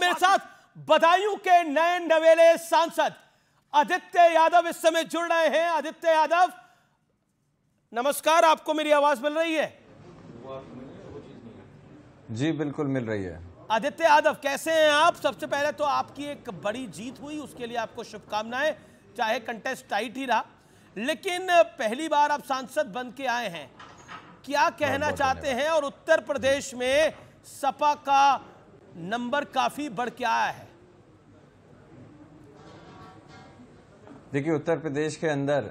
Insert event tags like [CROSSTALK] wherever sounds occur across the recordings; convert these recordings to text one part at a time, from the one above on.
मेरे साथ बदायूं के नए नवेले सांसद आदित्य यादव इस समय जुड़ रहे हैं आदित्य यादव नमस्कार आपको मेरी आवाज मिल रही है जी बिल्कुल मिल रही है आदित्य यादव कैसे हैं आप सबसे पहले तो आपकी एक बड़ी जीत हुई उसके लिए आपको शुभकामनाएं चाहे कंटेस्ट टाइट ही रहा लेकिन पहली बार आप सांसद बन के आए हैं क्या कहना चाहते हैं और उत्तर प्रदेश में सपा का नंबर काफ़ी बढ़ के आया है देखिए उत्तर प्रदेश के अंदर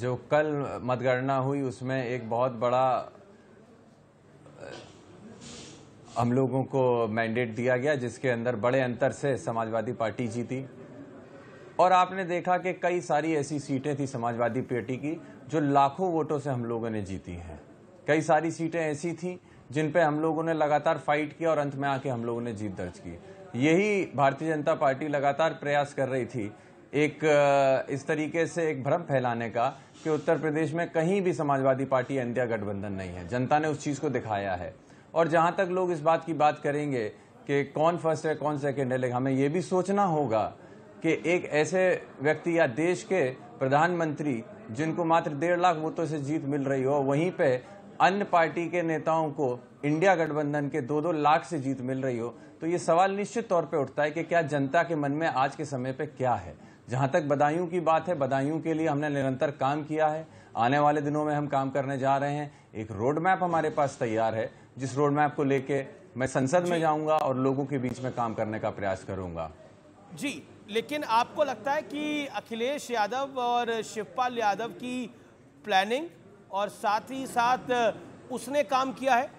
जो कल मतगणना हुई उसमें एक बहुत बड़ा हम लोगों को मैंडेट दिया गया जिसके अंदर बड़े अंतर से समाजवादी पार्टी जीती और आपने देखा कि कई सारी ऐसी सीटें थी समाजवादी पार्टी की जो लाखों वोटों से हम लोगों ने जीती हैं कई सारी सीटें ऐसी थी जिन पे हम लोगों ने लगातार फाइट किया और अंत में आके हम लोगों ने जीत दर्ज की यही भारतीय जनता पार्टी लगातार प्रयास कर रही थी एक इस तरीके से एक भ्रम फैलाने का कि उत्तर प्रदेश में कहीं भी समाजवादी पार्टी इंडिया गठबंधन नहीं है जनता ने उस चीज़ को दिखाया है और जहाँ तक लोग इस बात की बात करेंगे कि कौन फर्स्ट है कौन सेकेंड है लेकिन हमें ये भी सोचना होगा कि एक ऐसे व्यक्ति या देश के प्रधानमंत्री जिनको मात्र डेढ़ लाख वोटों से जीत मिल रही हो वहीं पे अन्य पार्टी के नेताओं को इंडिया गठबंधन के दो दो लाख से जीत मिल रही हो तो ये सवाल निश्चित तौर पे उठता है कि क्या जनता के मन में आज के समय पे क्या है जहां तक बदायूं की बात है बदायूं के लिए हमने निरंतर काम किया है आने वाले दिनों में हम काम करने जा रहे हैं एक रोड मैप हमारे पास तैयार है जिस रोड मैप को लेके मैं संसद में जाऊंगा और लोगों के बीच में काम करने का प्रयास करूंगा जी लेकिन आपको लगता है कि अखिलेश यादव और शिवपाल यादव की प्लानिंग और साथ ही साथ उसने काम किया है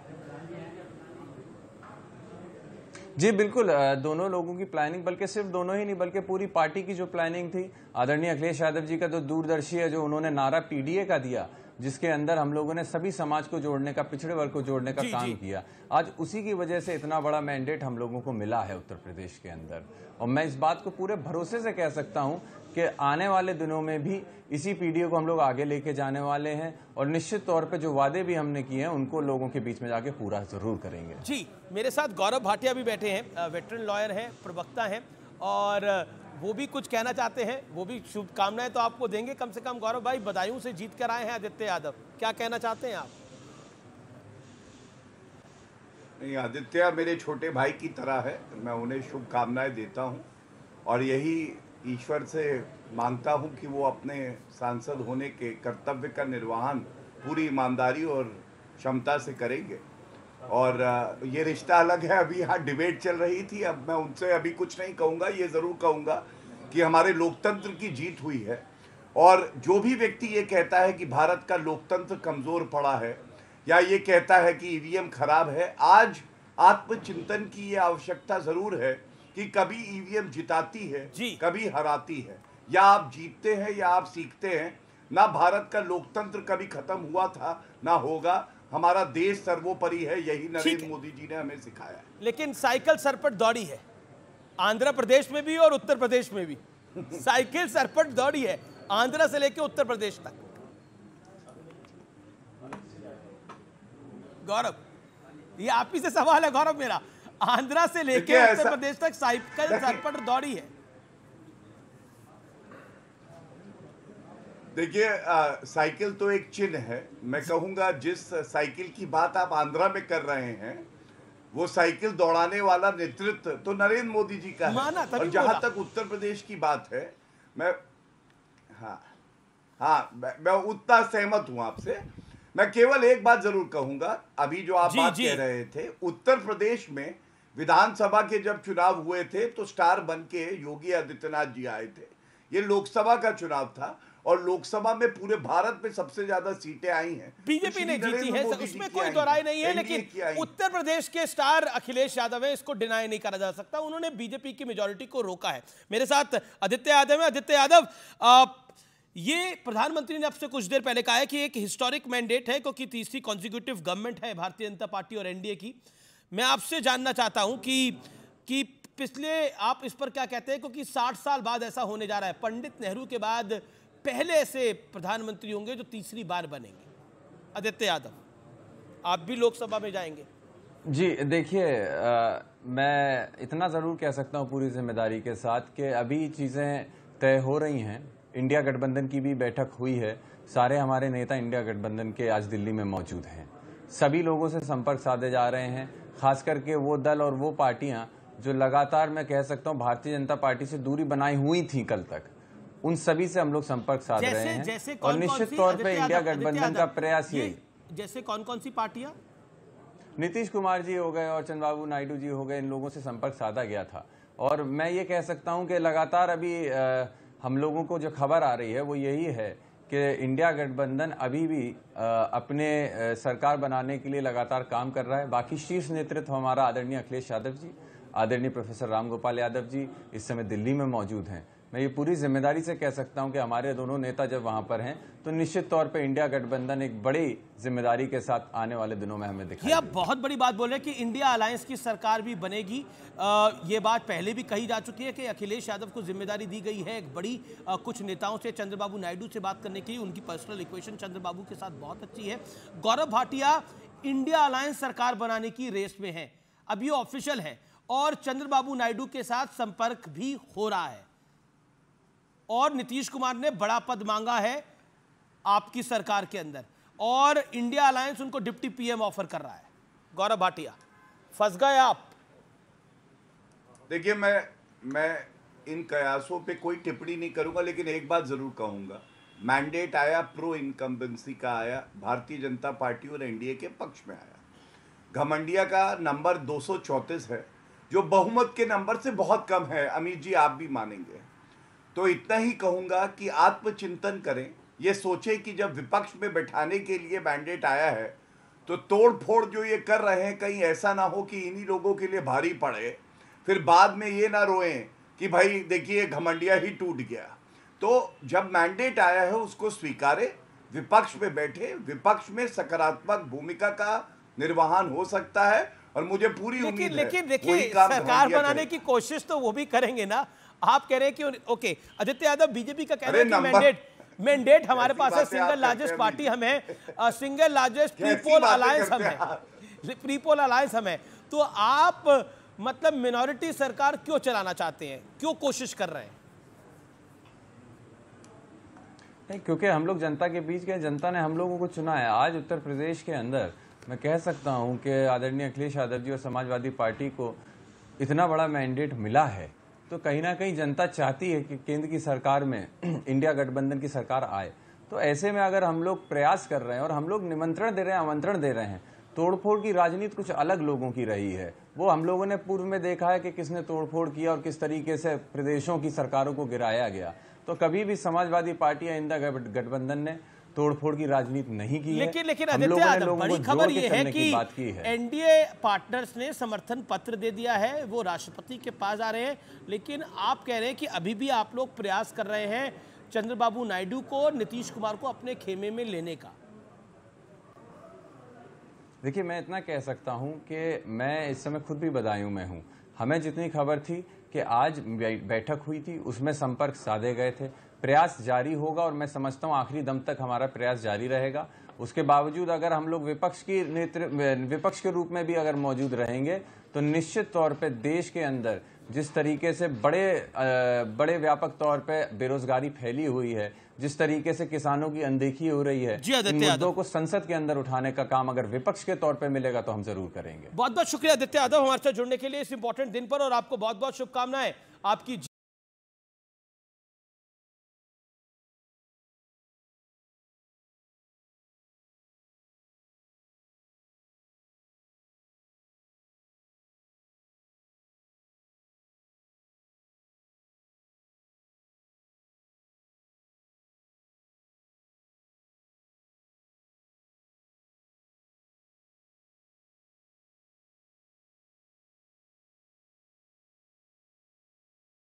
जी बिल्कुल दोनों लोगों की प्लानिंग बल्कि सिर्फ दोनों ही नहीं बल्कि पूरी पार्टी की जो प्लानिंग थी आदरणीय अखिलेश यादव जी का जो तो दूरदर्शी है जो उन्होंने नारा पीडीए का दिया जिसके अंदर हम लोगों ने सभी समाज को जोड़ने का पिछड़े वर्ग को जोड़ने का जी, काम जी। किया आज उसी की वजह से इतना बड़ा मैंडेट हम लोगों को मिला है उत्तर प्रदेश के अंदर और मैं इस बात को पूरे भरोसे से कह सकता हूं कि आने वाले दिनों में भी इसी पीडीओ को हम लोग आगे लेके जाने वाले हैं और निश्चित तौर पे जो वादे भी हमने किए हैं उनको लोगों के बीच में जाके पूरा जरूर करेंगे जी मेरे साथ गौरव भाटिया भी बैठे हैं वेटरन लॉयर हैं प्रवक्ता हैं और वो भी कुछ कहना चाहते हैं वो भी शुभकामनाएं तो आपको देंगे कम से कम गौरव भाई बदायूं से जीत कर आए हैं आदित्य यादव क्या कहना चाहते हैं आप नहीं आदित्य मेरे छोटे भाई की तरह है मैं उन्हें शुभकामनाएं देता हूं और यही ईश्वर से मांगता हूँ कि वो अपने सांसद होने के कर्तव्य का निर्वहन पूरी ईमानदारी और क्षमता से करेंगे और ये रिश्ता अलग है अभी यहाँ डिबेट चल रही थी अब मैं उनसे अभी कुछ नहीं कहूँगा ये ज़रूर कहूँगा कि हमारे लोकतंत्र की जीत हुई है और जो भी व्यक्ति ये कहता है कि भारत का लोकतंत्र कमज़ोर पड़ा है या ये कहता है कि ईवीएम खराब है आज आत्मचिंतन की ये आवश्यकता ज़रूर है कि कभी ईवीएम जिताती है जी। कभी हराती है या आप जीतते हैं या आप सीखते हैं ना भारत का लोकतंत्र कभी खत्म हुआ था ना होगा हमारा देश सर्वोपरि है यही नरेंद्र मोदी जी ने हमें सिखाया लेकिन साइकिल सर पर दौड़ी है आंध्र प्रदेश में भी और उत्तर प्रदेश में भी [LAUGHS] साइकिल सरपट दौड़ी है आंध्र से लेकर उत्तर प्रदेश तक गौरव ये आप ही से सवाल है गौरव मेरा आंध्रा से लेकर उत्तर प्रदेश तक साइकिल सरपट दौड़ी है देखिए साइकिल तो एक चिन्ह है मैं कहूंगा जिस साइकिल की बात आप आंध्रा में कर रहे हैं वो साइकिल दौड़ाने वाला नेतृत्व तो नरेंद्र मोदी जी का है और जहां तक उत्तर प्रदेश की बात है मैं हाँ हाँ मैं, मैं उतना सहमत हूं आपसे मैं केवल एक बात जरूर कहूंगा अभी जो आप जी, बात जी. कह रहे थे उत्तर प्रदेश में विधानसभा के जब चुनाव हुए थे तो स्टार बन के योगी आदित्यनाथ जी आए थे ये लोकसभा का चुनाव था और लोकसभा में पूरे भारत में सबसे ज्यादा सीटें आई हैं बीजेपी ने जीती है उसमें कोई दोहराई नहीं है लेकिन उत्तर प्रदेश के स्टार अखिलेश यादव है इसको डिनाई नहीं करा जा सकता उन्होंने बीजेपी की मेजोरिटी को रोका है मेरे साथ आदित्य यादव है आदित्य यादव ये प्रधानमंत्री ने आपसे कुछ देर पहले कहा है कि एक हिस्टोरिक मैंडेट है क्योंकि तीसरी कॉन्जिक्यूटिव गवर्नमेंट है भारतीय जनता पार्टी और एनडीए की मैं आपसे जानना चाहता हूं कि कि पिछले आप इस पर क्या कहते हैं क्योंकि 60 साल बाद ऐसा होने जा रहा है पंडित नेहरू के बाद पहले ऐसे प्रधानमंत्री होंगे जो तीसरी बार बनेंगे आदित्य यादव आप भी लोकसभा में जाएंगे जी देखिए मैं इतना ज़रूर कह सकता हूँ पूरी जिम्मेदारी के साथ कि अभी चीज़ें तय हो रही हैं इंडिया गठबंधन की भी बैठक हुई है सारे हमारे नेता इंडिया गठबंधन के आज दिल्ली में मौजूद हैं सभी लोगों से संपर्क साधे जा रहे हैं खास करके वो दल और वो पार्टियां जो लगातार मैं कह सकता हूँ भारतीय जनता पार्टी से दूरी बनाई हुई थी कल तक उन सभी से हम लोग संपर्क साध रहे हैं और निश्चित तौर पर इंडिया गठबंधन का प्रयास यही जैसे कौन कौन सी पार्टियां नीतीश कुमार जी हो गए और चंद्रबाबू नायडू जी हो गए इन लोगों से संपर्क साधा गया था और मैं ये कह सकता हूँ कि लगातार अभी आ, हम लोगों को जो खबर आ रही है वो यही है कि इंडिया गठबंधन अभी भी अपने सरकार बनाने के लिए लगातार काम कर रहा है बाकी शीर्ष नेतृत्व हमारा आदरणीय अखिलेश यादव जी आदरणीय प्रोफेसर राम गोपाल यादव जी इस समय दिल्ली में मौजूद हैं मैं ये पूरी जिम्मेदारी से कह सकता हूं कि हमारे दोनों नेता जब वहां पर हैं तो निश्चित तौर पे इंडिया गठबंधन एक बड़ी जिम्मेदारी के साथ आने वाले दिनों में हमें दिखाई आप बहुत बड़ी बात बोल रहे हैं कि इंडिया अलायंस की सरकार भी बनेगी आ, ये बात पहले भी कही जा चुकी है कि अखिलेश यादव को जिम्मेदारी दी गई है एक बड़ी आ, कुछ नेताओं से चंद्रबाबू नायडू से बात करने की उनकी पर्सनल इक्वेशन चंद्रबाबू के साथ बहुत अच्छी है गौरव भाटिया इंडिया अलायंस सरकार बनाने की रेस में है अब ये ऑफिशियल है और चंद्रबाबू नायडू के साथ संपर्क भी हो रहा है और नीतीश कुमार ने बड़ा पद मांगा है आपकी सरकार के अंदर और इंडिया अलायंस उनको डिप्टी पीएम ऑफर कर रहा है गौरव भाटिया फंस गए आप देखिए मैं मैं इन कयासों पे कोई टिप्पणी नहीं करूंगा लेकिन एक बात जरूर कहूंगा मैंडेट आया प्रो इनकम्बेंसी का आया भारतीय जनता पार्टी और एनडीए के पक्ष में आया घमंडिया का नंबर दो है जो बहुमत के नंबर से बहुत कम है अमित जी आप भी मानेंगे तो इतना ही कहूंगा कि आत्मचिंतन करें ये सोचें कि जब विपक्ष में बैठाने के लिए मैंडेट आया है तो तोड़ फोड़ जो ये कर रहे हैं कहीं ऐसा ना हो कि इन्हीं लोगों के लिए भारी पड़े फिर बाद में ये ना रोएं कि भाई देखिए घमंडिया ही टूट गया तो जब मैंडेट आया है उसको स्वीकारे विपक्ष में बैठे विपक्ष में सकारात्मक भूमिका का निर्वहन हो सकता है और मुझे पूरी उम्मीद है लेकिन देखिए सरकार बनाने की कोशिश तो वो भी करेंगे ना आप कह रहे हैं कि ओके आदित्य यादव बीजेपी का कह रहे हैं मैंडेट मैंडेट हमारे पास है सिंगल लार्जेस्ट पार्टी हम है सिंगल लार्जेस्ट प्रीपोल अलायंस हम है प्रीपोल अलायंस हम है तो आप मतलब मिनोरिटी सरकार क्यों चलाना चाहते हैं क्यों कोशिश कर रहे हैं नहीं क्योंकि हम लोग जनता के बीच गए जनता ने हम लोगों को चुना है आज उत्तर प्रदेश के अंदर मैं कह सकता हूं कि आदरणीय अखिलेश यादव जी और समाजवादी पार्टी को इतना बड़ा मैंडेट मिला है तो कहीं ना कहीं जनता चाहती है कि केंद्र की सरकार में [CLEARS THROAT] इंडिया गठबंधन की सरकार आए तो ऐसे में अगर हम लोग प्रयास कर रहे हैं और हम लोग निमंत्रण दे रहे हैं आमंत्रण दे रहे हैं तोड़फोड़ की राजनीति कुछ अलग लोगों की रही है वो हम लोगों ने पूर्व में देखा है कि किसने तोड़फोड़ किया और किस तरीके से प्रदेशों की सरकारों को गिराया गया तो कभी भी समाजवादी पार्टी या इंदिरा गठबंधन ने तोड़फोड़ की राजनीति नहीं की लेकिन लेकिन आदित्य बड़ी खबर ये है कि एनडीए पार्टनर्स ने समर्थन पत्र दे दिया है वो राष्ट्रपति के पास आ रहे हैं लेकिन आप कह रहे हैं कि अभी भी आप लोग प्रयास कर रहे हैं चंद्रबाबू नायडू को नीतीश कुमार को अपने खेमे में लेने का देखिए मैं इतना कह सकता हूं कि मैं इस समय खुद भी बदायूं में हूं हमें जितनी खबर थी कि आज बैठक हुई थी उसमें संपर्क साधे गए थे प्रयास जारी होगा और मैं समझता हूँ आखिरी दम तक हमारा प्रयास जारी रहेगा उसके बावजूद अगर हम लोग विपक्ष की नेत्र विपक्ष के रूप में भी अगर मौजूद रहेंगे तो निश्चित तौर पे देश के अंदर जिस तरीके से बड़े बड़े व्यापक तौर पे बेरोजगारी फैली हुई है जिस तरीके से किसानों की अनदेखी हो रही है आदित्य यादव को संसद के अंदर उठाने का काम अगर विपक्ष के तौर पे मिलेगा तो हम जरूर करेंगे बहुत बहुत शुक्रिया आदित्य यादव हमारे साथ जुड़ने के लिए इस इंपॉर्टेंट दिन पर और आपको बहुत बहुत शुभकामनाएं आपकी